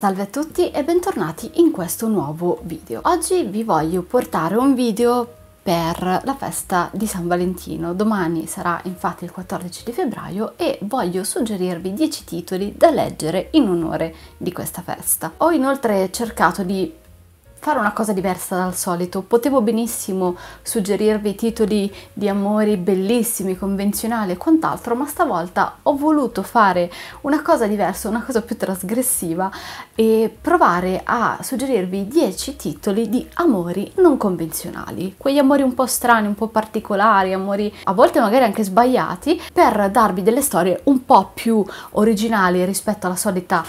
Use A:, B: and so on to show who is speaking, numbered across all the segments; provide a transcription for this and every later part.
A: Salve a tutti e bentornati in questo nuovo video. Oggi vi voglio portare un video per la festa di San Valentino. Domani sarà infatti il 14 di febbraio e voglio suggerirvi 10 titoli da leggere in onore di questa festa. Ho inoltre cercato di fare una cosa diversa dal solito. Potevo benissimo suggerirvi titoli di amori bellissimi, convenzionali e quant'altro, ma stavolta ho voluto fare una cosa diversa, una cosa più trasgressiva e provare a suggerirvi 10 titoli di amori non convenzionali, quegli amori un po' strani, un po' particolari, amori a volte magari anche sbagliati, per darvi delle storie un po' più originali rispetto alla solita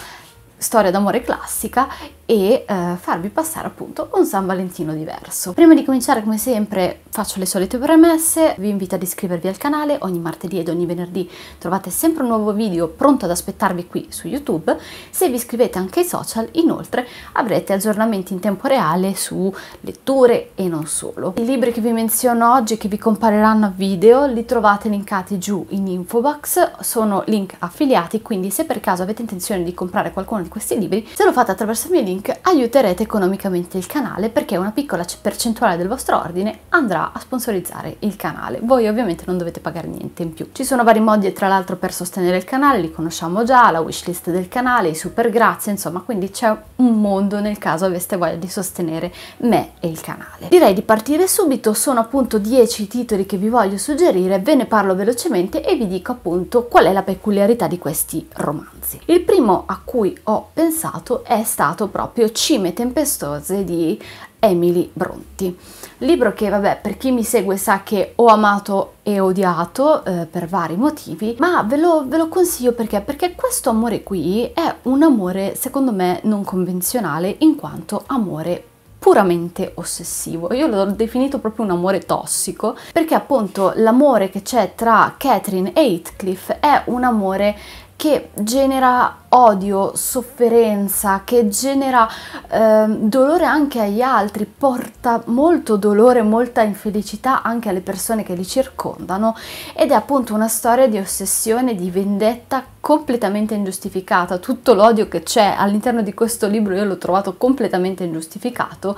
A: storia d'amore classica e eh, farvi passare appunto un San Valentino diverso. Prima di cominciare come sempre faccio le solite premesse, vi invito ad iscrivervi al canale, ogni martedì ed ogni venerdì trovate sempre un nuovo video pronto ad aspettarvi qui su YouTube, se vi iscrivete anche ai social inoltre avrete aggiornamenti in tempo reale su letture e non solo. I libri che vi menziono oggi che vi compariranno a video li trovate linkati giù in info box, sono link affiliati quindi se per caso avete intenzione di comprare qualcuno di questi libri se lo fate attraverso i miei link link aiuterete economicamente il canale perché una piccola percentuale del vostro ordine andrà a sponsorizzare il canale. Voi ovviamente non dovete pagare niente in più. Ci sono vari modi tra l'altro per sostenere il canale, li conosciamo già, la wishlist del canale, i super grazie, insomma quindi c'è un mondo nel caso aveste voglia di sostenere me e il canale. Direi di partire subito, sono appunto 10 titoli che vi voglio suggerire, ve ne parlo velocemente e vi dico appunto qual è la peculiarità di questi romanzi. Il primo a cui ho pensato è stato proprio proprio Cime tempestose di Emily Bronti. Libro che, vabbè, per chi mi segue sa che ho amato e odiato eh, per vari motivi, ma ve lo, ve lo, consiglio perché? Perché questo amore qui è un amore, secondo me, non convenzionale in quanto amore puramente ossessivo. Io l'ho definito proprio un amore tossico, perché appunto l'amore che c'è tra Catherine e Heathcliff è un amore che genera odio, sofferenza, che genera eh, dolore anche agli altri, porta molto dolore, molta infelicità anche alle persone che li circondano ed è appunto una storia di ossessione, di vendetta completamente ingiustificata, tutto l'odio che c'è all'interno di questo libro io l'ho trovato completamente ingiustificato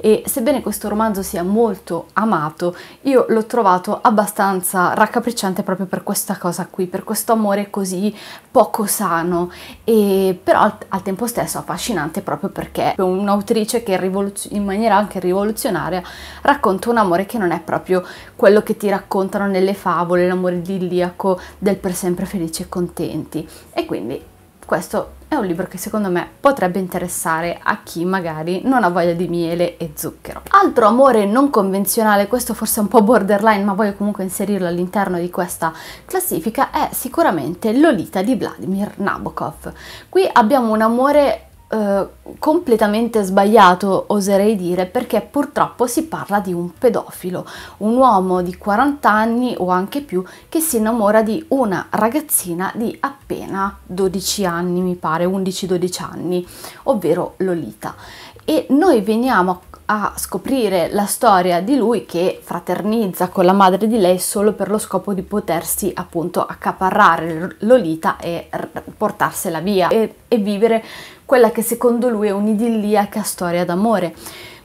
A: e sebbene questo romanzo sia molto amato, io l'ho trovato abbastanza raccapricciante proprio per questa cosa qui, per questo amore così poco sano e però al, al tempo stesso affascinante proprio perché è un'autrice che in maniera anche rivoluzionaria racconta un amore che non è proprio quello che ti raccontano nelle favole, l'amore idilliaco del per sempre felice e contento argomenti e quindi questo è un libro che secondo me potrebbe interessare a chi magari non ha voglia di miele e zucchero. Altro amore non convenzionale, questo forse è un po' borderline ma voglio comunque inserirlo all'interno di questa classifica, è sicuramente Lolita di Vladimir Nabokov. Qui abbiamo un amore eh, completamente sbagliato, oserei dire, perché purtroppo si parla di un pedofilo, un uomo di 40 anni o anche più che si innamora di una ragazzina di appena 12 anni, mi pare, 11-12 anni, ovvero Lolita. E noi veniamo a scoprire la storia di lui che fraternizza con la madre di lei solo per lo scopo di potersi appunto accaparrare Lolita e portarsela via e, e vivere quella che secondo lui è un'idilliaca storia d'amore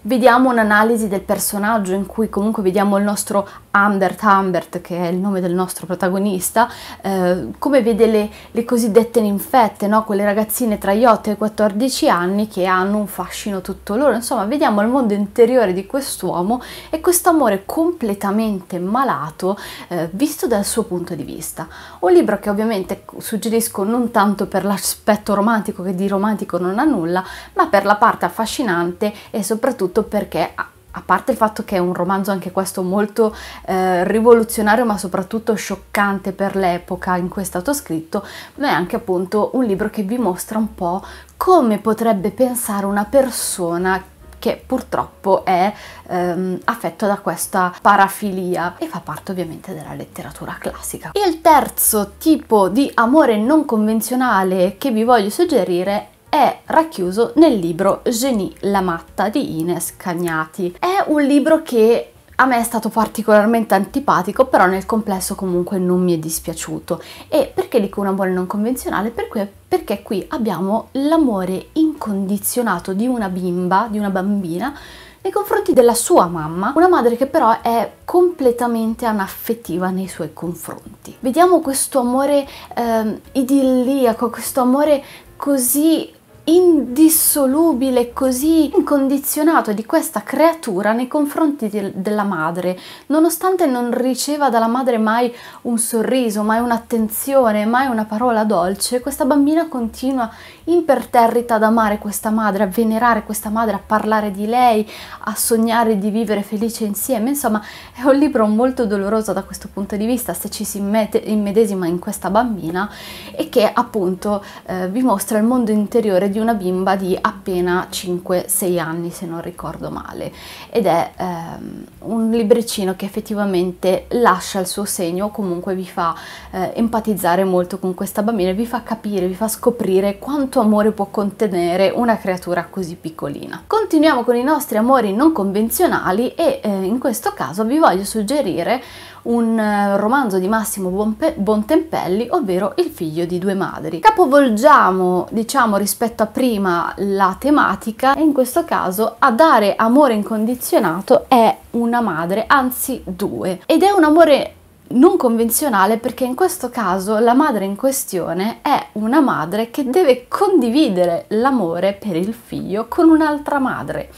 A: vediamo un'analisi del personaggio in cui comunque vediamo il nostro Humbert Humbert, che è il nome del nostro protagonista, eh, come vede le, le, cosiddette ninfette, no? quelle ragazzine tra gli 8 e i 14 anni che hanno un fascino tutto loro, insomma vediamo il mondo interiore di quest'uomo e questo amore completamente malato eh, visto dal suo punto di vista. Un libro che ovviamente suggerisco non tanto per l'aspetto romantico, che di romantico non ha nulla, ma per la parte affascinante e soprattutto soprattutto perché a parte il fatto che è un romanzo anche questo molto eh, rivoluzionario ma soprattutto scioccante per l'epoca in cui è stato scritto, ma è anche appunto un libro che vi mostra un po' come potrebbe pensare una persona che purtroppo è ehm, affetto da questa parafilia e fa parte ovviamente della letteratura classica. Il terzo tipo di amore non convenzionale che vi voglio suggerire è racchiuso nel libro Genie la matta di Ines Cagnati. È un libro che a me è stato particolarmente antipatico, però nel complesso comunque non mi è dispiaciuto. E perché dico un amore non convenzionale? Perché, perché qui abbiamo l'amore incondizionato di una bimba, di una bambina, nei confronti della sua mamma, una madre che però è completamente anaffettiva nei suoi confronti. Vediamo questo amore eh, idilliaco, questo amore così indissolubile, così incondizionato di questa creatura nei confronti de della madre, nonostante non riceva dalla madre mai un sorriso, mai un'attenzione, mai una parola dolce, questa bambina continua imperterrita ad amare questa madre, a venerare questa madre, a parlare di lei, a sognare di vivere felice insieme, insomma è un libro molto doloroso da questo punto di vista se ci si immedesima in questa bambina e che appunto eh, vi mostra il mondo interiore di di una bimba di appena 5-6 anni se non ricordo male ed è ehm, un libricino che effettivamente lascia il suo segno o comunque vi fa eh, empatizzare molto con questa bambina, vi fa capire, vi fa scoprire quanto amore può contenere una creatura così piccolina. Continuiamo con i nostri amori non convenzionali e eh, in questo caso vi voglio suggerire un eh, romanzo di Massimo Bontempelli, ovvero Il figlio di due madri. Capovolgiamo, diciamo, rispetto a prima la tematica e in questo caso a dare amore incondizionato è una madre, anzi due. Ed è un amore non convenzionale perché in questo caso la madre in questione è una madre che deve condividere l'amore per il figlio con un'altra madre.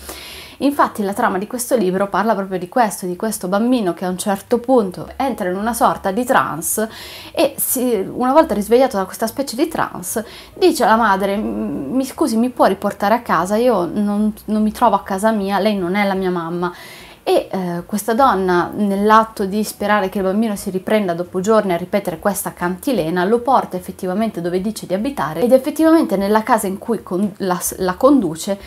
A: Infatti la trama di questo libro parla proprio di questo, di questo bambino che a un certo punto entra in una sorta di trance e si, una volta risvegliato da questa specie di trance dice alla madre mi scusi mi può riportare a casa, io non, non mi trovo a casa mia, lei non è la mia mamma e eh, questa donna nell'atto di sperare che il bambino si riprenda dopo giorni a ripetere questa cantilena lo porta effettivamente dove dice di abitare ed effettivamente nella casa in cui con la, la conduce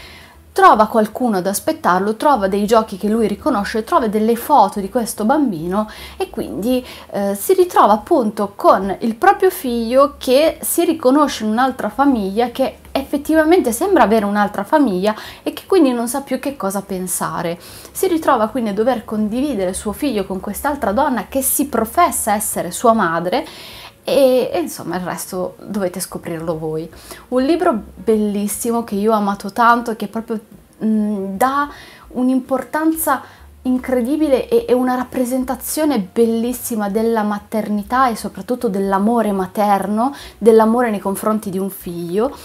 A: trova qualcuno ad aspettarlo, trova dei giochi che lui riconosce, trova delle foto di questo bambino e quindi eh, si ritrova appunto con il proprio figlio che si riconosce in un'altra famiglia che effettivamente sembra avere un'altra famiglia e che quindi non sa più che cosa pensare. Si ritrova quindi a dover condividere suo figlio con quest'altra donna che si professa essere sua madre e, e, insomma il resto dovete scoprirlo voi. Un libro bellissimo che io ho amato tanto e che proprio mh, mm, dà un'importanza incredibile e, e, una rappresentazione bellissima della maternità e soprattutto dell'amore materno, dell'amore nei confronti di un figlio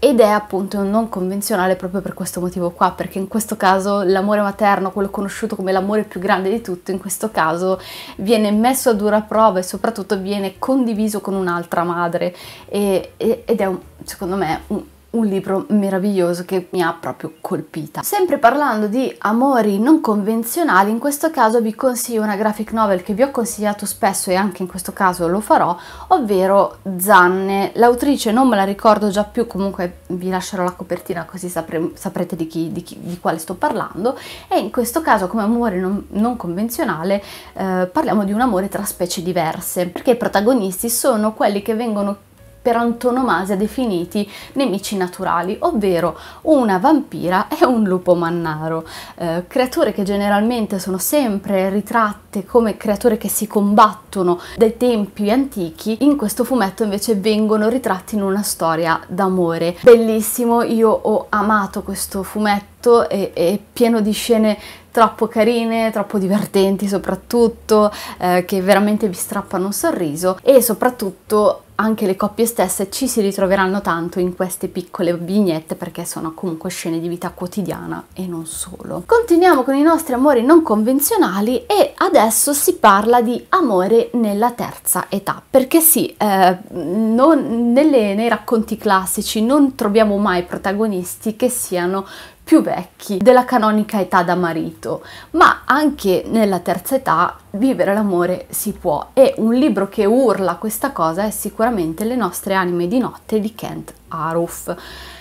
A: ed è appunto non convenzionale proprio per questo motivo qua, perché in questo caso l'amore materno, quello conosciuto come l'amore più grande di tutto, in questo caso viene messo a dura prova e soprattutto viene condiviso con un'altra madre e, ed è un, secondo me un, un libro meraviglioso che mi ha proprio colpita. Sempre parlando di amori non convenzionali, in questo caso vi consiglio una graphic novel che vi ho consigliato spesso e anche in questo caso lo farò, ovvero Zanne. L'autrice non me la ricordo già più, comunque vi lascerò la copertina così sapre, saprete di, chi, di, chi, di, quale sto parlando. E in questo caso come amore non, non convenzionale eh, parliamo di un amore tra specie diverse, perché i protagonisti sono quelli che vengono per antonomasia definiti nemici naturali, ovvero una vampira e un lupo mannaro, eh, creature che generalmente sono sempre ritratte come creature che si combattono dai tempi antichi, in questo fumetto invece vengono ritratti in una storia d'amore. Bellissimo, io ho amato questo fumetto, è, è pieno di scene troppo carine, troppo divertenti soprattutto, eh, che veramente vi strappano un sorriso e soprattutto anche le coppie stesse ci si ritroveranno tanto in queste piccole vignette perché sono comunque scene di vita quotidiana e non solo. Continuiamo con i nostri amori non convenzionali e adesso si parla di amore nella terza età perché sì, eh, non, nelle, nei racconti classici non troviamo mai protagonisti che siano più vecchi della canonica età da marito, ma anche nella terza età vivere l'amore si può e un libro che urla questa cosa è sicuramente Le nostre anime di notte di Kent Aruf.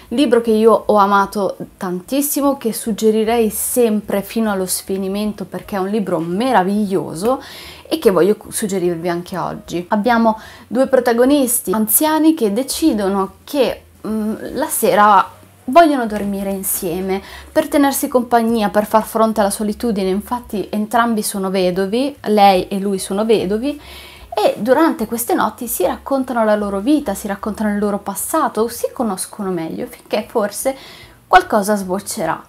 A: Libro che io ho amato tantissimo, che suggerirei sempre fino allo sfinimento perché è un libro meraviglioso e che voglio suggerirvi anche oggi. Abbiamo due protagonisti anziani che decidono che mh, mm, la sera Vogliono dormire insieme per tenersi compagnia, per far fronte alla solitudine, infatti entrambi sono vedovi, lei e lui sono vedovi e durante queste notti si raccontano la loro vita, si raccontano il loro passato, si conoscono meglio finché forse qualcosa sboccerà.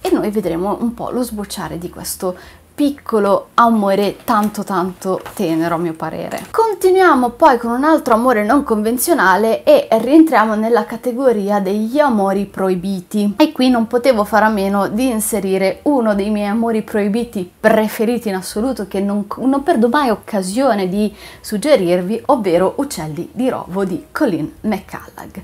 A: E noi vedremo un po' lo sbocciare di questo piccolo amore tanto tanto tenero a mio parere. Continuiamo poi con un altro amore non convenzionale e rientriamo nella categoria degli amori proibiti e qui non potevo fare a meno di inserire uno dei miei amori proibiti preferiti in assoluto che non, non perdo mai occasione di suggerirvi ovvero Uccelli di Rovo di Colleen McCallag.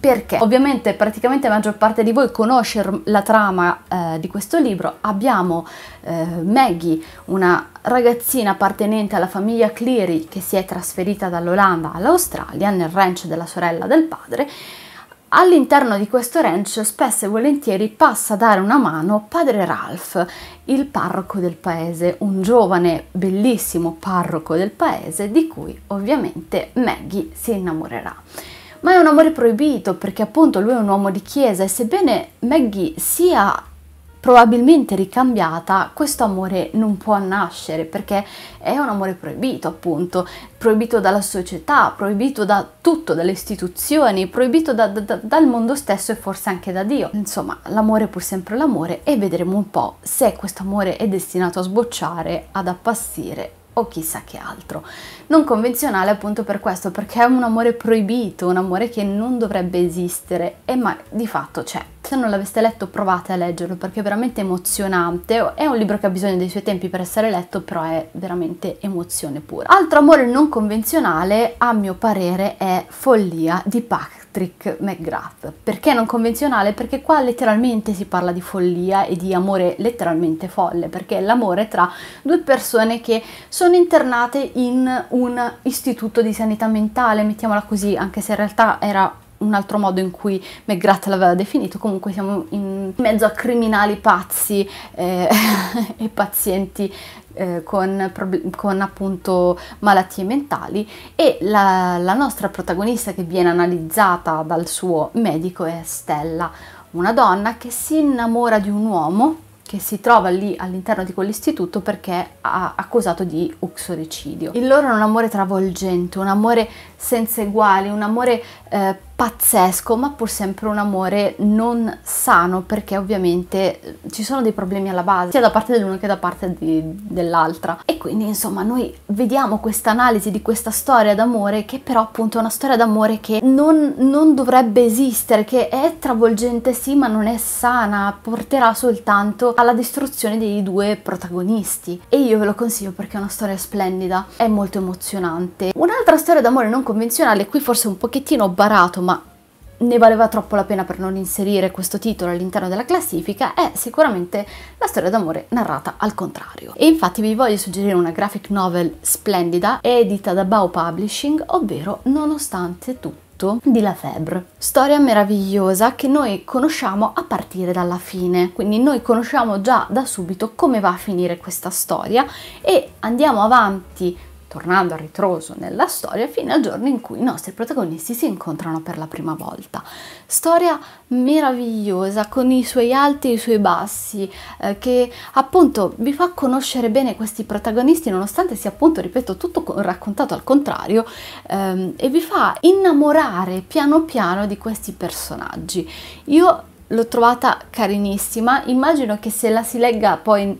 A: Perché? Ovviamente praticamente la maggior parte di voi conosce la trama eh, di questo libro. Abbiamo eh, Maggie, una ragazzina appartenente alla famiglia Cleary che si è trasferita dall'Olanda all'Australia nel ranch della sorella del padre. All'interno di questo ranch spesso e volentieri passa a dare una mano padre Ralph, il parroco del paese, un giovane bellissimo parroco del paese di cui ovviamente Maggie si innamorerà ma è un amore proibito perché appunto lui è un uomo di chiesa e sebbene Maggie sia probabilmente ricambiata, questo amore non può nascere perché è un amore proibito, appunto, proibito dalla società, proibito da tutto, dalle istituzioni, proibito da, da, dal mondo stesso e forse anche da Dio. Insomma, l'amore è pur sempre l'amore e vedremo un po' se questo amore è destinato a sbocciare, ad appassire o chissà che altro. Non convenzionale appunto per questo, perché è un amore proibito, un amore che non dovrebbe esistere, e ma di fatto c'è. Se non l'aveste letto provate a leggerlo perché è veramente emozionante, è un libro che ha bisogno dei suoi tempi per essere letto, però è veramente emozione pura. Altro amore non convenzionale, a mio parere, è Follia di Pac Patrick McGrath. Perché non convenzionale? Perché qua letteralmente si parla di follia e di amore letteralmente folle, perché è l'amore tra due persone che sono internate in un istituto di sanità mentale, mettiamola così, anche se in realtà era un altro modo in cui McGrath l'aveva definito, comunque siamo in mezzo a criminali pazzi eh, e pazienti eh, con, con, appunto malattie mentali e la, la nostra protagonista che viene analizzata dal suo medico è Stella, una donna che si innamora di un uomo che si trova lì all'interno di quell'istituto perché ha accusato di uxoricidio. Il loro è un amore travolgente, un amore senza eguali, un amore eh, pazzesco, ma pur sempre un amore non sano, perché ovviamente eh, ci sono dei problemi alla base, sia da parte dell'uno che da parte dell'altra. E quindi, insomma, noi vediamo questa analisi di questa storia d'amore, che però appunto è una storia d'amore che non, non dovrebbe esistere, che è travolgente sì, ma non è sana, porterà soltanto alla distruzione dei due protagonisti. E io ve lo consiglio perché è una storia splendida, è molto emozionante. Un'altra storia d'amore non convenzionale, qui forse un pochettino barato, ma ne valeva troppo la pena per non inserire questo titolo all'interno della classifica è sicuramente la storia d'amore narrata al contrario. E infatti vi voglio suggerire una graphic novel splendida edita da Bao Publishing, ovvero Nonostante tutto di La Febre. Storia meravigliosa che noi conosciamo a partire dalla fine, quindi noi conosciamo già da subito come va a finire questa storia e andiamo avanti tornando a ritroso nella storia, fino al giorno in cui i nostri protagonisti si incontrano per la prima volta. Storia meravigliosa, con i suoi alti e i suoi bassi, eh, che appunto vi fa conoscere bene questi protagonisti, nonostante sia appunto, ripeto, tutto raccontato al contrario, ehm, e vi fa innamorare piano piano di questi personaggi. Io l'ho trovata carinissima, immagino che se la si legga poi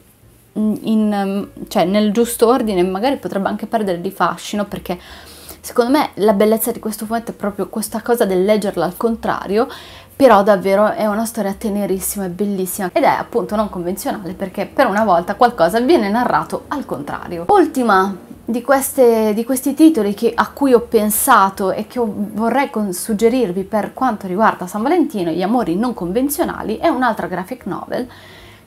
A: Mm, in, mm, cioè, nel giusto ordine magari potrebbe anche perdere di fascino perché secondo me la bellezza di questo fumetto è proprio questa cosa del leggerla al contrario però davvero è una storia tenerissima e bellissima ed è appunto non convenzionale perché per una volta qualcosa viene narrato al contrario. Ultima di, queste, di questi titoli che, a cui ho pensato e che vorrei suggerirvi per quanto riguarda San Valentino, gli amori non convenzionali, è un'altra graphic novel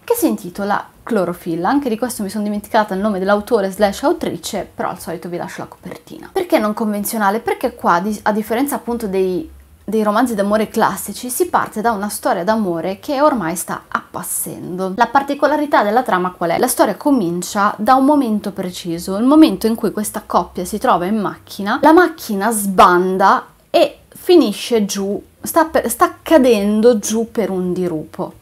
A: che si intitola Clorofilla, anche di questo mi sono dimenticata il nome dell'autore slash autrice, però al solito vi lascio la copertina. Perché non convenzionale? Perché qua, a differenza appunto dei, dei romanzi d'amore classici, si parte da una storia d'amore che ormai sta appassendo. La particolarità della trama qual è? La storia comincia da un momento preciso, il momento in cui questa coppia si trova in macchina, la macchina sbanda e finisce giù, sta, per, sta cadendo giù per un dirupo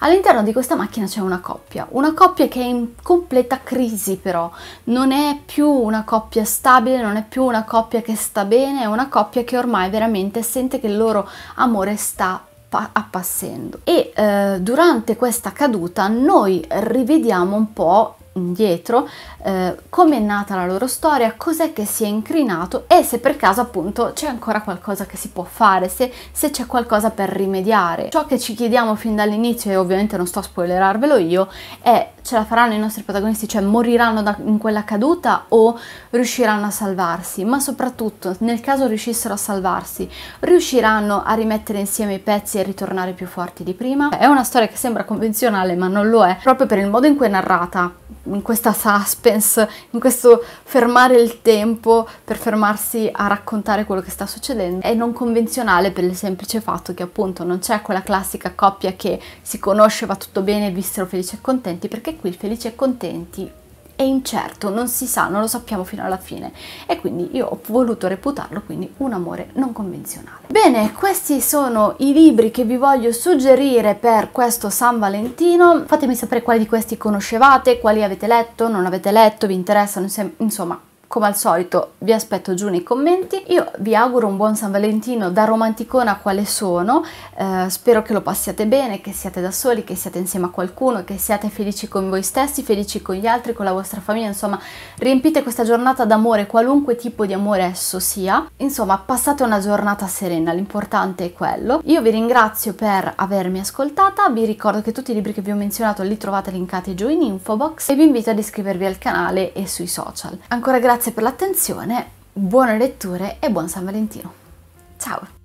A: All'interno di questa macchina c'è una coppia, una coppia che è in completa crisi però, non è più una coppia stabile, non è più una coppia che sta bene, è una coppia che ormai veramente sente che il loro amore sta appassendo e eh, durante questa caduta noi rivediamo un po' indietro, eh, come è nata la loro storia, cos'è che si è incrinato e se per caso appunto c'è ancora qualcosa che si può fare, se, se c'è qualcosa per rimediare. Ciò che ci chiediamo fin dall'inizio, e ovviamente non sto a spoilerarvelo io, è ce la faranno i nostri protagonisti, cioè moriranno da, in quella caduta o riusciranno a salvarsi, ma soprattutto nel caso riuscissero a salvarsi, riusciranno a rimettere insieme i pezzi e ritornare più forti di prima. È una storia che sembra convenzionale, ma non lo è, proprio per il modo in cui è narrata, in questa suspense, in questo fermare il tempo per fermarsi a raccontare quello che sta succedendo. È non convenzionale per il semplice fatto che appunto non c'è quella classica coppia che si conosce, va tutto bene, vissero felici e contenti, perché qui felici e contenti è incerto, non si sa, non lo sappiamo fino alla fine e quindi io ho voluto reputarlo quindi un amore non convenzionale. Bene, questi sono i libri che vi voglio suggerire per questo San Valentino. Fatemi sapere quali di questi conoscevate, quali avete letto, non avete letto, vi interessano, insomma, come al solito vi aspetto giù nei commenti, io vi auguro un buon San Valentino da romanticona quale sono, eh, spero che lo passiate bene, che siate da soli, che siate insieme a qualcuno, che siate felici con voi stessi, felici con gli altri, con la vostra famiglia, insomma riempite questa giornata d'amore, qualunque tipo di amore esso sia, insomma passate una giornata serena, l'importante è quello. Io vi ringrazio per avermi ascoltata, vi ricordo che tutti i libri che vi ho menzionato li trovate linkati giù in info box e vi invito ad iscrivervi al canale e sui social. Ancora grazie Grazie per l'attenzione, buone letture e buon San Valentino. Ciao!